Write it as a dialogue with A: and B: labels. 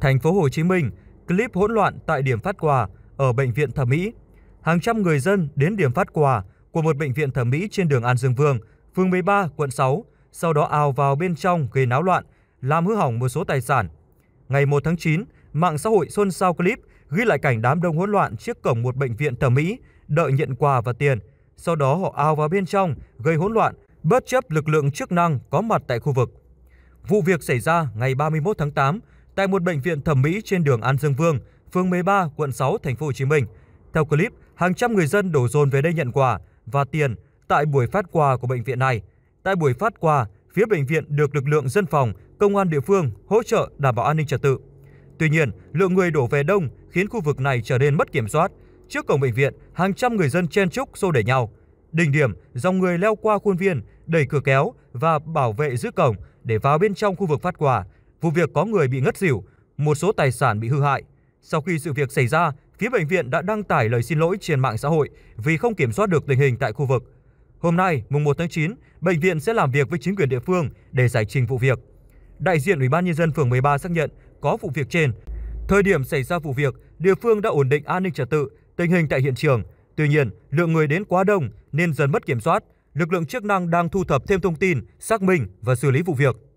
A: Thành phố Hồ Chí Minh, clip hỗn loạn tại điểm phát quà ở bệnh viện thẩm mỹ. Hàng trăm người dân đến điểm phát quà của một bệnh viện thẩm mỹ trên đường An Dương Vương, phường 13, quận 6, sau đó ào vào bên trong gây náo loạn, làm hư hỏng một số tài sản. Ngày 1 tháng 9, mạng xã hội xôn xao clip ghi lại cảnh đám đông hỗn loạn trước cổng một bệnh viện thẩm mỹ đợi nhận quà và tiền. Sau đó họ ào vào bên trong gây hỗn loạn, bất chấp lực lượng chức năng có mặt tại khu vực. Vụ việc xảy ra ngày 31 tháng 8 tại một bệnh viện thẩm mỹ trên đường An Dương Vương, phường 13, quận 6, thành phố Hồ Chí Minh. Theo clip, hàng trăm người dân đổ dồn về đây nhận quà và tiền tại buổi phát quà của bệnh viện này. Tại buổi phát quà, phía bệnh viện được lực lượng dân phòng, công an địa phương hỗ trợ đảm bảo an ninh trật tự. Tuy nhiên, lượng người đổ về đông khiến khu vực này trở nên mất kiểm soát. Trước cổng bệnh viện, hàng trăm người dân chen chúc xô đẩy nhau. Đỉnh điểm, dòng người leo qua khuôn viên, đẩy cửa kéo và bảo vệ giữ cổng để vào bên trong khu vực phát quà, Vụ việc có người bị ngất xỉu, một số tài sản bị hư hại. Sau khi sự việc xảy ra, phía bệnh viện đã đăng tải lời xin lỗi trên mạng xã hội vì không kiểm soát được tình hình tại khu vực. Hôm nay, mùng 1 tháng 9, bệnh viện sẽ làm việc với chính quyền địa phương để giải trình vụ việc. Đại diện Ủy ban nhân dân phường 13 xác nhận có vụ việc trên. Thời điểm xảy ra vụ việc, địa phương đã ổn định an ninh trật tự, tình hình tại hiện trường. Tuy nhiên, lượng người đến quá đông nên dần mất kiểm soát. Lực lượng chức năng đang thu thập thêm thông tin, xác minh và xử lý vụ việc.